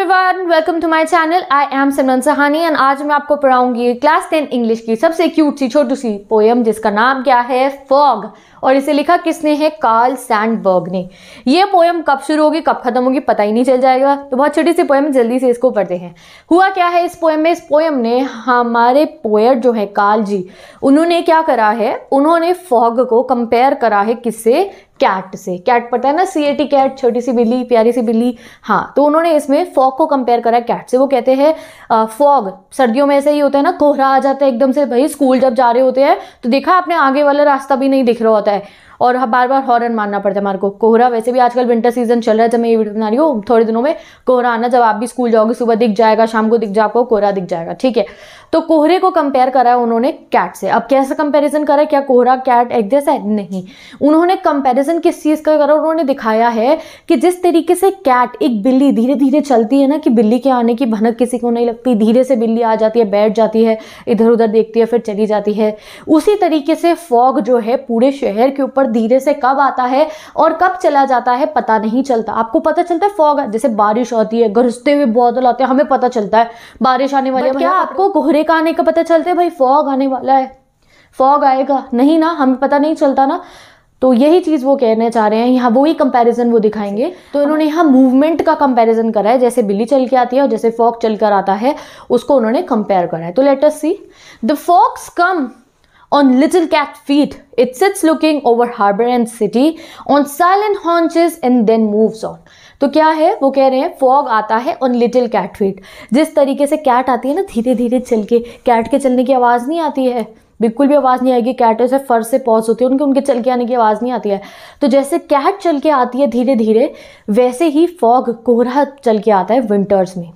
Everyone welcome to my channel I am Simran Sahani and आज मैं आपको पढ़ाऊंगी क्लास टेन इंग्लिश की सबसे क्यूट सी छोटी सी पोएम जिसका नाम क्या है फॉग और इसे लिखा किसने है कार्ल सैंडबर्ग ने यह पोएम कब शुरू होगी कब खत्म होगी पता ही नहीं चल जाएगा तो बहुत छोटी सी पोएम जल्दी से इसको पढ़ते हैं हुआ क्या है इस पोएम में इस पोएम ने हमारे पोएट जो है काल जी उन्होंने क्या करा है उन्होंने फॉग को कंपेयर करा है किससे कैट से कैट पता है ना सी ए टी कैट छोटी सी बिल्ली प्यारी सी बिल्ली हाँ तो उन्होंने इसमें फॉग को कंपेयर करा कैट से वो कहते हैं फॉग सर्दियों में ऐसे ही होता है ना कोहरा आ जाता है एकदम से भाई स्कूल जब जा रहे होते हैं तो देखा आपने आगे वाला रास्ता भी नहीं दिख रहा होता होता है और हाँ, बार बार हॉर्न मानना पड़ता है हमारे को कोहरा वैसे भी आजकल विंटर सीजन चल रहा है जब मैं ये वीडियो बना रही हूँ थोड़े दिनों में कोहरा आना जब आप भी स्कूल जाओगे सुबह दिख जाएगा शाम को दिख जाएगा कोहरा दिख जाएगा ठीक है तो कोहरे को कंपेयर करा है उन्होंने कैट से अब कैसे कंपेरिजन करा है क्या कोहरा कैट एक जैसा है नहीं उन्होंने कंपेरिजन किस चीज़ का करा उन्होंने दिखाया है कि जिस तरीके से कैट एक बिल्ली धीरे धीरे चलती है ना कि बिल्ली के आने की भनक किसी को नहीं लगती धीरे से बिल्ली आ जाती है बैठ जाती है इधर उधर देखती है फिर चली जाती है उसी तरीके से फॉग जो है पूरे शहर के ऊपर धीरे से कब आता है और कब चला जाता है पता नहीं चलता आपको पता चलता है फॉग जैसे बारिश होती है गरजते हुए बादल आते हैं हमें पता चलता है बारिश आने वाली है क्या आपको कोहरे का आने का पता चलता है भाई फॉग आने वाला है फॉग आएगा नहीं ना हमें पता नहीं चलता ना तो यही चीज़ वो कहने चाह रहे हैं यहाँ वही कंपैरिजन वो दिखाएंगे तो हाँ। इन्होंने यहाँ मूवमेंट का कंपैरिजन करा है जैसे बिल्ली चल के आती है और जैसे फॉक चल कर आता है उसको उन्होंने कंपेयर करा है तो let us see the fox come on Little Cat Feet. It sits looking over harbor and city on silent haunches and then moves on. तो क्या है वो कह रहे हैं फॉग आता है ऑन लिटिल कैट फीट जिस तरीके से कैट आती है ना धीरे धीरे चल के कैट के चलने की आवाज़ नहीं आती है बिल्कुल भी आवाज़ नहीं आएगी कैट ऐसे फर से पॉज होती है उनके उनके चल के आने की आवाज़ नहीं आती है तो जैसे कैट चल के आती है धीरे धीरे वैसे ही फॉग कोहरा चल के आता है विंटर्स में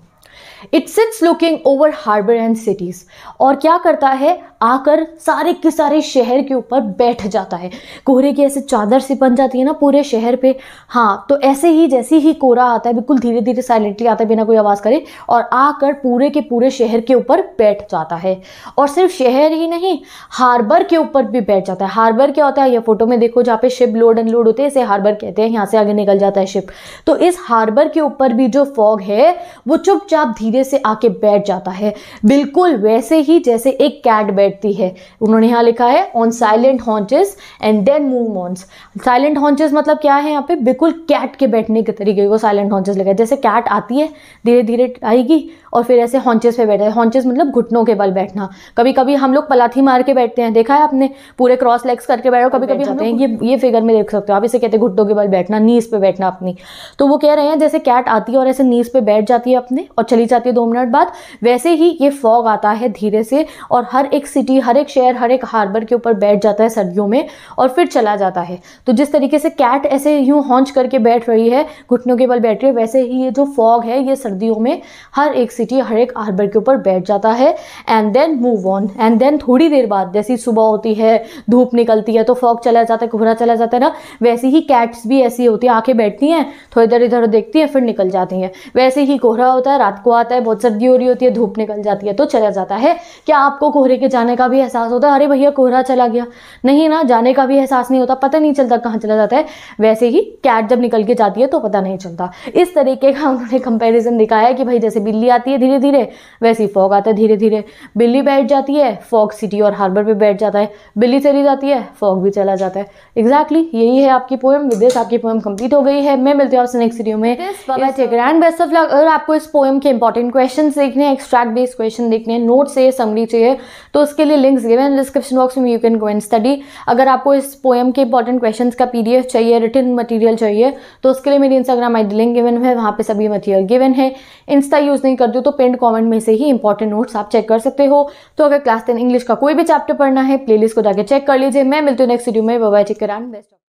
it sits looking over harbour and cities और क्या करता है आकर सारे के सारे शहर के ऊपर बैठ जाता है कोहरे की ऐसे चादर सी बन जाती है ना पूरे शहर पे हाँ तो ऐसे ही जैसे ही कोहरा आता है बिल्कुल धीरे धीरे साइलेंटली आता है बिना कोई आवाज़ करे और आकर पूरे के पूरे शहर के ऊपर बैठ जाता है और सिर्फ शहर ही नहीं हार्बर के ऊपर भी बैठ जाता है हार्बर क्या होता है यह फोटो में देखो जहाँ पे शिप लोड अनलोड होते हैं इसे हार्बर कहते हैं यहाँ से आगे निकल जाता है शिप तो इस हार्बर के ऊपर भी जो फॉग है वो चुपचाप धीरे धीरे से आके बैठ जाता है बिल्कुल वैसे ही जैसे एक कैट बैठती है उन्होंने यहाँ लिखा है on silent haunches and then move ons silent haunches मतलब क्या है यहाँ पे बिल्कुल कैट के बैठने के तरीके को साइलेंट हॉन्चेस लगा जैसे कैट आती है धीरे धीरे आएगी और फिर ऐसे हॉन्चेस पे बैठे हॉन्चेस मतलब घुटनों के बल बैठना कभी कभी हम लोग पलाथी मार के बैठते हैं देखा है आपने पूरे क्रॉस लेग्स करके बैठो कभी कभी हम ये ये फिगर में देख सकते हो आप इसे कहते हैं घुटनों के बल बैठना नीज पे बैठना अपनी तो वो कह रहे हैं जैसे कैट आती है और ऐसे नीज पे बैठ जाती है अपने और चली जाती है दो मिनट बाद वैसे ही ये फॉग आता है धीरे से और हर एक सिटी हर एक शहर हर एक हार्बर के ऊपर बैठ जाता है सर्दियों में और फिर चला जाता है तो जिस तरीके से कैट ऐसे यूं हॉन्च करके बैठ रही है घुटनों के बल बैठ रही है वैसे ही ये जो फॉग है ये सर्दियों में हर एक सिटी हर एक हार्बर के ऊपर बैठ जाता है and then move on and then थोड़ी देर बाद जैसी सुबह होती है धूप निकलती है तो फॉग चला जाता है कोहरा चला जाता है ना वैसे ही कैट्स भी ऐसी होती है आंखें बैठती हैं थोड़ी तो देर इधर देखती हैं फिर निकल जाती हैं वैसे ही कोहरा होता है रात को आता है बहुत सर्दी हो रही होती है धूप निकल जाती है तो चला जाता है क्या आपको कोहरे के जाने का भी एहसास होता है अरे भैया कोहरा चला गया नहीं ना जाने का भी एहसास नहीं होता पता नहीं चलता कहाँ चला जाता है वैसे ही कैट जब निकल के जाती है तो पता नहीं चलता इस तरीके का उन्होंने कंपेरिजन दिखाया कि भाई जैसे बिल्ली आती है है धीरे धीरे वैसे ही फॉग आता है धीरे धीरे बिल्ली बैठ जाती है फॉग सिटी और हार्बर पे बैठ जाता है बिल्ली चली जाती है फॉग भी चला जाता है एग्जैक्टली exactly, यही है आपकी पोएम विदेश आपकी पोएम कंप्लीट हो गई है मैं मिलती हूँ आपसे नेक्स्ट वीडियो में ग्रैंड बेस्ट ऑफ लक अगर आपको इस पोएम के इंपॉर्टेंट क्वेश्चन देखने हैं एक्स्ट्रैक्ट बेस्ड क्वेश्चन देखने हैं नोट चाहिए समरी चाहिए तो उसके लिए लिंक्स गिवन डिस्क्रिप्शन बॉक्स में you can go and study अगर आपको इस पोएम के इंपॉर्टेंट क्वेश्चन का पी चाहिए रिटर्न मटीरियल चाहिए तो उसके लिए मेरी इंस्टाग्राम आई लिंक गिवन है वहाँ पे सभी मटीरियल गिवन है इंस्टा यूज़ नहीं कर करते हो तो पेंड कमेंट में से ही इंपॉर्टेंट नोट्स आप चेक कर सकते हो तो अगर क्लास टेन इंग्लिश का कोई भी चैप्टर पढ़ना है प्लेलिस्ट को जाकर चेक कर लीजिए मैं मिलती हूँ नेक्स्ट वीडियो में बाय टेक बेस्ट